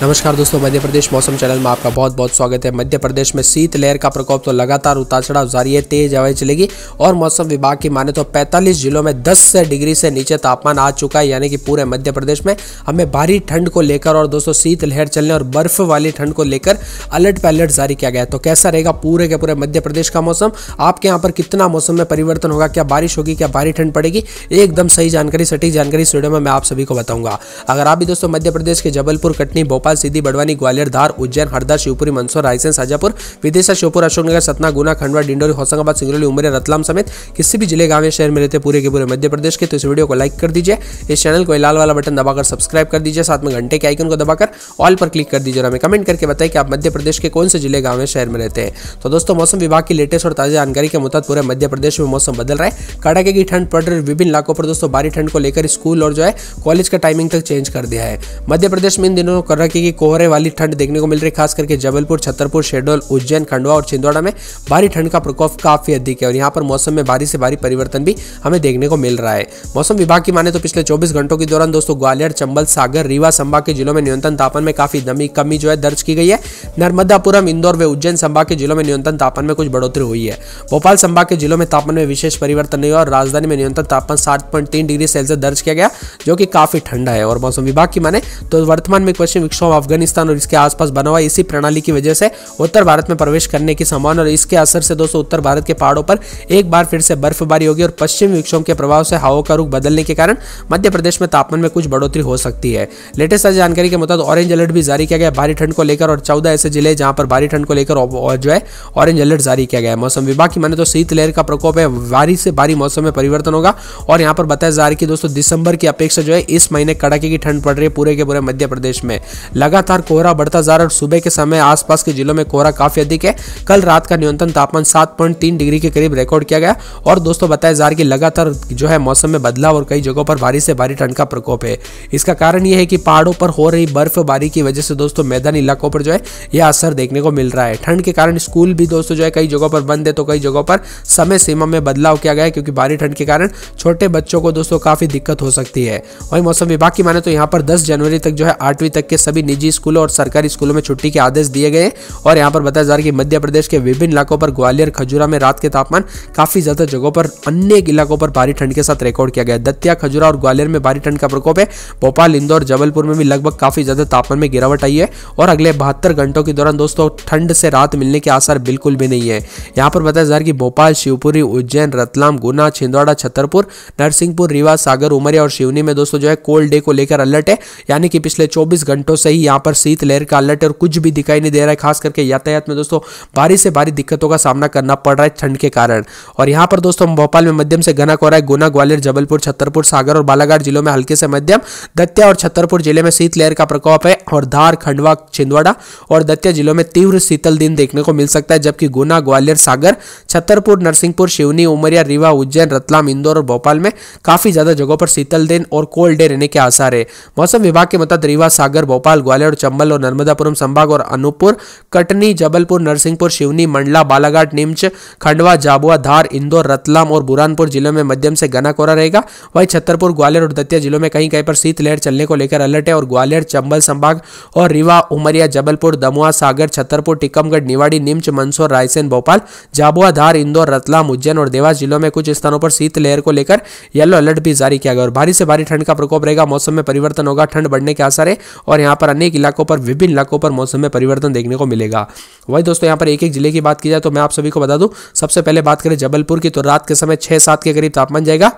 नमस्कार दोस्तों मध्य प्रदेश मौसम चैनल में आपका बहुत बहुत स्वागत है मध्य प्रदेश में शीत लहर का प्रकोप तो लगातार उतार चढ़ाव जारी है तेज हवाएं चलेगी और मौसम विभाग की माने तो 45 जिलों में 10 से डिग्री से नीचे तापमान आ चुका है यानी कि पूरे मध्य प्रदेश में हमें भारी ठंड को लेकर और दोस्तों शीत लहर चलने और बर्फ वाली ठंड को लेकर अलर्ट पर अलर्ट जारी किया गया तो कैसा रहेगा पूरे के पूरे मध्य प्रदेश का मौसम आपके यहाँ पर कितना मौसम में परिवर्तन होगा क्या बारिश होगी क्या भारी ठंड पड़ेगी एकदम सही जानकारी सटीक जानकारी इस वीडियो में मैं आप सभी को बताऊंगा अगर आप भी दोस्तों मध्य प्रदेश के जबलपुर कटनी भोपाल भोपाल सीधी बड़वानी ग्वालियर धार उज्जैन हरदा शिवपुरी मंदसौर रायसेन शाजापुर विदिशा श्योपुर अशोकनगर सतना गुना खंडवा डिंडोरी होशंगाबाद सिंगरौली उमरे रतलाम समेत किसी भी जिले गांव या शहर में रहते पूरे के पूरे मध्य प्रदेश के तो इस वीडियो को लाइक कर दीजिए इस चैनल को लाल वाला बटन दबाकर सब्सक्राइब कर दीजिए साथ में घंटे के आइकन को दबाकर ऑल पर क्लिक कर दीजिए और हमें कमेंट करके बताए कि आप मध्य प्रदेश के कौन से जिले गांव या शहर में रहते हैं तो दोस्तों मौसम विभाग की लेटेस्ट और ताज़ा जानकारी के मुताबिक पूरे मध्य प्रदेश में मौसम बदल रहा है कड़ाके की ठंड पड़ रही विभिन्न इलाकों पर दोस्तों भारी ठंड को लेकर स्कूल और जो है कॉलेज का टाइमिंग तक चेंज कर दिया है मध्य प्रदेश में इन दिनों कर्रा हल्की की कोहरे वाली ठंड देखने को मिल रही है खास करके जबलपुर छतरपुर शेडोल उज्जैन खंडवा और छिंदवाड़ा में भारी ठंड का प्रकोप काफी अधिक है और यहाँ पर मौसम में भारी से भारी परिवर्तन भी हमें देखने को मिल रहा है मौसम विभाग की माने तो पिछले चौबीस घंटों के दौरान दोस्तों ग्वालियर चंबल सागर रीवा संभाग के जिलों में न्यूनतम तापमान में काफी दमी कमी जो है दर्ज की गई है नर्मदापुरम इंदौर व उज्जैन संभाग के जिलों में न्यूनतम तापमान में कुछ बढ़ोतरी हुई है भोपाल संभाग के जिलों में तापमान में विशेष परिवर्तन नहीं हुआ और राजधानी में न्यूनतम तापमान सात डिग्री सेल्सियस दर्ज किया गया जो कि काफी ठंडा है और मौसम विभाग की माने तो वर्तमान में पश्चिम विक्षोभ प्लेटफॉर्म अफगानिस्तान और इसके आसपास बना हुआ इसी प्रणाली की वजह से उत्तर भारत में प्रवेश करने की संभावना और इसके असर से दोस्तों उत्तर भारत के पहाड़ों पर एक बार फिर से बर्फबारी होगी और पश्चिम विक्षोभ के प्रभाव से हवा का रुख बदलने के कारण मध्य प्रदेश में तापमान में कुछ बढ़ोतरी हो सकती है लेटेस्ट जानकारी के मुताबिक ऑरेंज अलर्ट भी जारी किया गया भारी ठंड को लेकर और चौदह ऐसे जिले जहां पर भारी ठंड को लेकर जो है ऑरेंज अलर्ट जारी किया गया मौसम विभाग की माने तो शीतलहर का प्रकोप है भारी से भारी मौसम में परिवर्तन होगा और यहाँ पर बताया जा रहा है कि दोस्तों दिसंबर की अपेक्षा जो है इस महीने कड़ाके की ठंड पड़ रही है पूरे के पूरे मध्य प्रदेश में लगातार कोहरा बढ़ता जा रहा है और सुबह के समय आसपास के जिलों में कोहरा काफी अधिक है कल रात का न्यूनतम तापमान सात पॉइंट तीन डिग्री के करीब रिकॉर्ड किया गया और दोस्तों बताया जा रहा है कि लगातार जो है मौसम में बदलाव और कई जगहों पर भारी से भारी ठंड का प्रकोप है इसका कारण यह है कि पहाड़ों पर हो रही बर्फबारी की वजह से दोस्तों मैदानी इलाकों पर जो है यह असर देखने को मिल रहा है ठंड के कारण स्कूल भी दोस्तों जो है कई जगहों पर बंद है तो कई जगहों पर समय सीमा में बदलाव किया गया है क्योंकि भारी ठंड के कारण छोटे बच्चों को दोस्तों काफी दिक्कत हो सकती है वही मौसम विभाग की माने तो यहाँ पर दस जनवरी तक जो है आठवीं तक के सभी निजी स्कूलों और सरकारी स्कूलों में छुट्टी के आदेश दिए गए और यहाँ पर बताया जा रहा है कि मध्य प्रदेश के विभिन्न इलाकों पर ग्वालियर खजुरा में रात के तापमान काफी ज्यादा जगहों पर अन्य इलाकों पर भारी ठंड के साथ रिकॉर्ड किया गया दतिया खजुरा और ग्वालियर में भारी ठंड का प्रकोप है भोपाल इंदौर जबलपुर में भी लगभग काफी ज्यादा तापमान में गिरावट आई है और अगले बहत्तर घंटों के दौरान दोस्तों ठंड से रात मिलने के आसार बिल्कुल भी नहीं है यहाँ पर बताया जा रहा है कि भोपाल शिवपुरी उज्जैन रतलाम गुना छिंदवाड़ा छतरपुर नरसिंहपुर रीवा सागर उमरिया और शिवनी में दोस्तों जो है कोल्ड डे को लेकर अलर्ट है यानी कि पिछले चौबीस घंटों से रही यहाँ पर शीत लहर का अलर्ट और कुछ भी दिखाई नहीं दे रहा है खास करके यातायात में दोस्तों भारी से भारी दिक्कतों का सामना करना पड़ रहा है ठंड के कारण और यहाँ पर दोस्तों भोपाल में मध्यम से घना कोहरा है गुना ग्वालियर जबलपुर छतरपुर सागर और बालाघाट जिलों में हल्के से मध्यम दतिया और छतरपुर जिले में शीतलहर का प्रकोप है और धार खंडवा छिंदवाड़ा और दतिया जिलों में तीव्र शीतल दिन देखने को मिल सकता है जबकि गुना ग्वालियर सागर छतरपुर नरसिंहपुर शिवनी उमरिया रीवा उज्जैन रतलाम इंदौर और भोपाल में काफी ज्यादा जगहों पर शीतल दिन और कोल्ड डे रहने के आसार है मौसम विभाग के मुताबिक रीवा सागर भोपाल ग्वालियर और चंबल और नर्मदापुरम संभाग और अनूपपुर कटनी जबलपुर नरसिंहपुर शिवनी मंडला बालाघाट निम्च खंडवा झाबुआ धार इंदौर रतलाम और बुरानपुर जिलों में मध्यम से घना कोहरा रहेगा वहीं छतरपुर ग्वालियर और दतिया जिलों में कहीं कहीं पर शीतलहर चलने को लेकर अलर्ट है और ग्वालियर चंबल संभाग और रीवा उमरिया जबलपुर दमुआ सागर छतरपुर टीकमगढ़ निवाड़ी निम्च मंदसौर रायसेन भोपाल झाबुआ धार इंदौर रतलाम उज्जैन और देवास जिलों में कुछ स्थानों पर शीतलहर को लेकर येलो अलर्ट भी जारी किया गया और भारी से भारी ठंड का प्रकोप रहेगा मौसम में परिवर्तन होगा ठंड बढ़ने के आसार है और यहाँ पर अनेक इलाकों पर विभिन्न इलाकों पर मौसम में परिवर्तन देखने को मिलेगा वही दोस्तों यहाँ पर एक एक जिले की बात की जाए तो मैं आप सभी को बता दूँ सबसे पहले बात करें जबलपुर की तो रात के समय छः सात के करीब तापमान जाएगा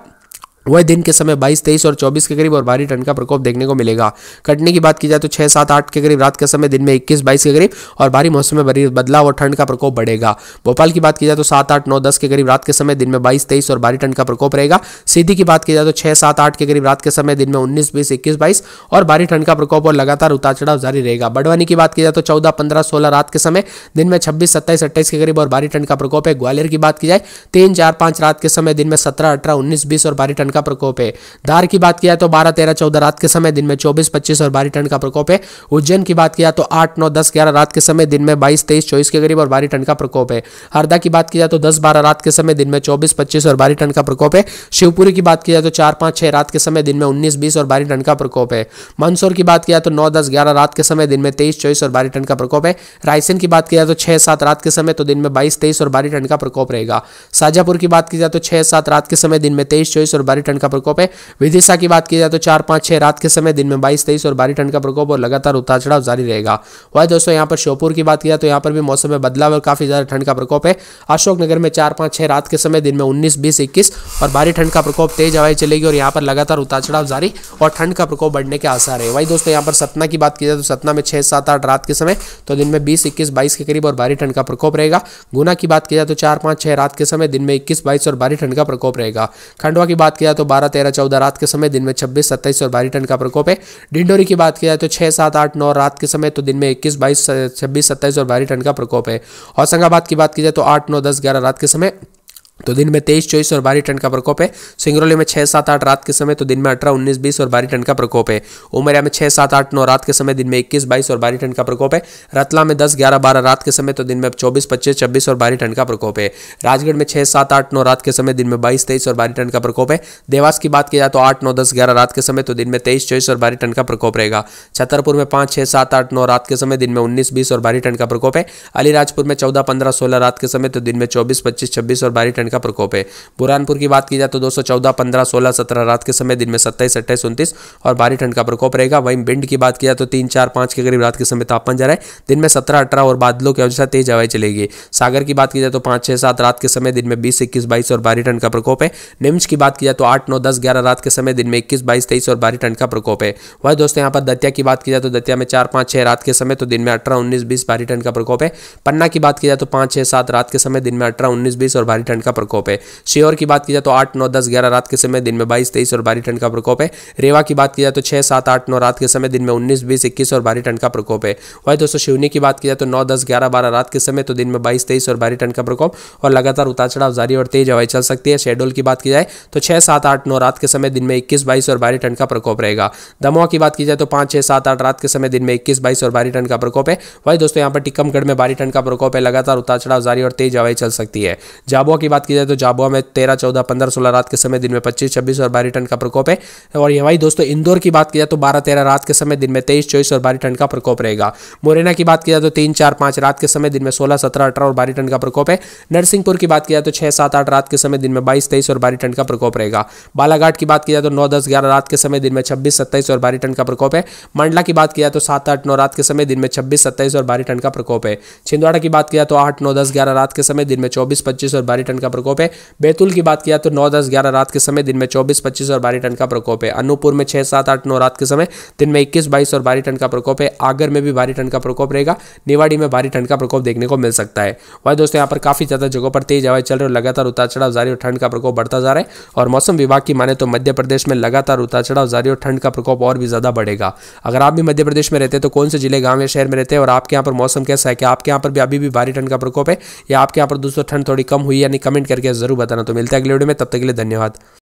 वह दिन के समय 22, 23 और 24 के करीब और भारी ठंड का प्रकोप देखने को मिलेगा कटने की बात की जाए तो 6, 7, 8 के करीब रात के समय दिन में 21, 22 के करीब और भारी मौसम में भारी बदलाव और ठंड का प्रकोप बढ़ेगा भोपाल की बात की जाए तो 7, 8, 9, 10 के करीब रात के समय दिन में 22, 23 और भारी ठंड का प्रकोप रहेगा सीधी की बात की जाए तो छह सात आठ के करीब रात के समय दिन में उन्नीस बीस इक्कीस बाईस और भारी ठंड का प्रकोप और लगातार उतार चढ़ाव जारी रहेगा बड़वानी की बात की जाए तो चौदह पंद्रह सोलह रात के समय दिन में छब्बीस सत्ताईस अट्ठाईस के करीब और भारी ठंड का प्रकोप है ग्वालियर की बात की जाए तीन चार पांच रात के समय दिन में सत्रह अठारह उन्नीस बीस और भारी ठंड का का प्रकोप है धार की बात किया तो बारह तेरह चौदह रात के समय दिन में चौबीस पच्चीस और भारी ठंड का प्रकोप है उज्जैन की बात किया तो आठ नौ दस ग्यारह रात के समय दिन में बाईस तेईस चौबीस के करीब और भारी ठंड का प्रकोप है हरदा की बात किया तो दस बारह रात के समय दिन में चौबीस पच्चीस और भारी ठंड का प्रकोप है शिवपुरी की बात किया तो चार पांच छह रात के समय दिन में उन्नीस बीस और भारी ठंड का प्रकोप है मंदसौर की बात किया तो नौ दस ग्यारह रात के समय दिन में तेईस चौबीस और भारी ठंड का प्रकोप है रायसेन की बात किया तो छह सात रात के समय तो दिन में बाईस तेईस और भारी ठंड का प्रकोप रहेगा साजापुर की बात की जाए तो छह सात रात के समय दिन में तेईस चौबीस और भारी ठंड का प्रकोप है विदिशा की बात की जाए तो चार पांच छह रात के समय दिन में बाईस तेईस और भारी ठंड का प्रकोप और लगातार उतार चढ़ाव जारी रहेगा वही दोस्तों यहाँ पर श्योपुर की बात की जाए तो यहाँ पर भी मौसम में बदलाव और काफ़ी ज़्यादा ठंड का प्रकोप है अशोकनगर में चार पांच छह रात के समय दिन में उन्नीस बीस इक्कीस और भारी ठंड का प्रकोप तेज हवाई चलेगी और यहाँ पर लगातार उतार चढ़ाव जारी और ठंड का प्रकोप बढ़ने के आसार है वही दोस्तों यहाँ पर सतना की बात की जाए तो सतना में छह सात आठ रात के समय तो दिन में बीस इक्कीस बाईस के करीब और भारी ठंड का प्रकोप रहेगा गुना की बात की जाए तो चार पांच छह रात के समय दिन में इक्कीस बाईस और भारी ठंड का प्रकोप रहेगा खंडवा की बात की गया तो बारह तेरह चौदह रात के समय दिन में छब्बीस सत्ताईस और भारी ठंड का प्रकोप है डिंडोरी की बात की जाए तो छह सात आठ नौ रात के समय तो दिन में इक्कीस बाईस छब्बीस सत्ताईस और भारी ठंड का प्रकोप है होशंगाबाद की बात की जाए तो आठ नौ दस ग्यारह रात के समय तो दिन में तेईस चौबीस और भारी ठंड का प्रकोप है सिंगरौली में छह सात आठ रात के समय तो दिन में अठारह उन्नीस बीस और भारी ठंड का प्रकोप है उमरिया में छह सात आठ नौ रात के समय दिन में इक्कीस बाईस और भारी ठंड का प्रकोप है रतला में दस ग्यारह बारह रात के समय तो दिन में चौबीस पच्चीस छब्बीस और भारी ठंड का प्रकोप है राजगढ़ में छह सात आठ नौ रात के समय दिन में बाईस तेईस और भारी ठंड का प्रकोप है देवास की बात की जाए तो आठ नौ दस ग्यारह रात के समय तो दिन में तेईस चौबीस और भारी ठंड का प्रकोप रहेगा छतरपुर में पांच छह सात आठ नौ रात के समय दिन में उन्नीस बीस और भारी ठंड का प्रकोप है अलीराजपुर में चौदह पंद्रह सोलह रात के समय तो दिन में चौबीस पच्चीस छब्बीस और भारी ठंड ठंड का प्रकोप है बुरहानपुर की बात की जाए तो दो सौ चौदह रात के समय दिन में सत्ताईस अट्ठाईस उनतीस और भारी ठंड का प्रकोप रहेगा वहीं बिंड की बात की जाए तो तीन चार पाँच के करीब रात के समय तापमान जा रहा है दिन में सत्रह अठारह और बादलों की वजह तेज हवाएं चलेगी सागर की बात की जाए तो पाँच छः सात रात के समय दिन में बीस इक्कीस बाईस और भारी ठंड का प्रकोप है निम्स की बात की जाए तो आठ नौ दस ग्यारह रात के समय दिन में इक्कीस बाईस तेईस और भारी ठंड का प्रकोप है वही दोस्तों यहाँ पर दतिया की बात की जाए तो दतिया में चार पाँच छः रात के समय तो दिन में अठारह उन्नीस बीस भारी ठंड का प्रकोप है पन्ना की बात की जाए तो पाँच छः सात रात के समय दिन में अठारह उन्नीस बीस और भारी ठंड का प्रकोप है शेयर की बात की जाए तो आठ नौ दस ग्यारह रात के समय दिन में बाईस तेईस और भारी ठंड का प्रकोप है रेवा की बात की जाए तो छह सात आठ नौ रात के समय दिन में उन्नीस बीस इक्कीस और भारी ठंड का प्रकोप है वही दोस्तों शिवनी की बात की जाए तो नौ दस ग्यारह बारह रात के समय तो दिन में बाईस तेईस और भारी ठंड का प्रकोप और लगातार उतार चढ़ाव जारी और तेज हवाई चल सकती है शेड्यूल की बात की जाए तो छह सात आठ नौ रात के समय दिन में इक्कीस बाईस और भारी ठंड का प्रकोप रहेगा दमोह की बात की जाए तो पांच छह सात आठ रात के समय दिन में इक्कीस बाईस और भारी ठंड का प्रकोप है वही दोस्तों यहाँ पर टिकमगढ़ में भारी ठंड का प्रकोप है लगातार उतार चढ़ाव जारी और तेज हवाई चल सकती है जाबुआ की बात की जाए तो झाबुआ में तेरह चौदह पंद्रह सोलह रात के समय दिन में पच्चीस छब्बीस और बारी ठंड का प्रकोप है और यहाँ वही दोस्तों इंदौर की बात की जाए तो बारह तेरह रात के समय दिन में तेईस चौबीस और बारी ठंड का प्रकोप रहेगा मुरैना की बात की जाए तो तीन चार पांच रात के समय दिन में सोलह सत्रह अठारह और बारी ठंड का प्रकोप है नरसिंहपुर की बात की जाए तो छह सात आठ रात के समय दिन में बाईस तेईस और बारी ठंड का प्रकोप रहेगा बालाघाट की बात की जाए तो नौ दस ग्यारह रात के समय दिन में छब्बीस सत्ताईस और बारी ठंड का प्रकोप है मंडला की बात की जाए तो सात आठ नौ रात के समय दिन में छब्बीस सत्ताईस और बारी ठंड का प्रकोप है छिंदवाड़ा की बात किया तो आठ नौ दस ग्यारह रात के समय दिन में चौबीस पच्चीस और बारी ठंड का प्रकोप है बैतूल की बात किया तो नौ दस ग्यारह रात के समय दिन में चौबीस पच्चीस और बारह टन का प्रकोप है अनूपुर में छह सात आठ नौ रात के समय दिन में इक्कीस बाईस और बारह टन का प्रकोप है आगर में भी भारी ठंड का प्रकोप रहेगा निवाड़ी में भारी ठंड का प्रकोप देखने को मिल सकता है वही दोस्तों यहाँ पर काफी ज्यादा जगहों पर तेज हवाएं चल रही लगातार उतार चढ़ाव जारी और ठंड का प्रकोप बढ़ता जा रहा है और मौसम विभाग की माने तो मध्य प्रदेश में लगातार उतार चढ़ाव जारी और ठंड का प्रकोप और भी ज्यादा बढ़ेगा अगर आप भी मध्य प्रदेश में रहते हैं तो कौन से जिले गांव या शहर में रहते हैं और आपके यहाँ पर मौसम कैसा है कि आपके यहाँ पर भी अभी भी भारी ठंड का प्रकोप है या आपके यहाँ पर दूसरों ठंड थोड़ी कम हुई यानी कमेंट कमेंट करके ज़रूर बताना तो मिलता है अगले वीडियो में तब तक के लिए धन्यवाद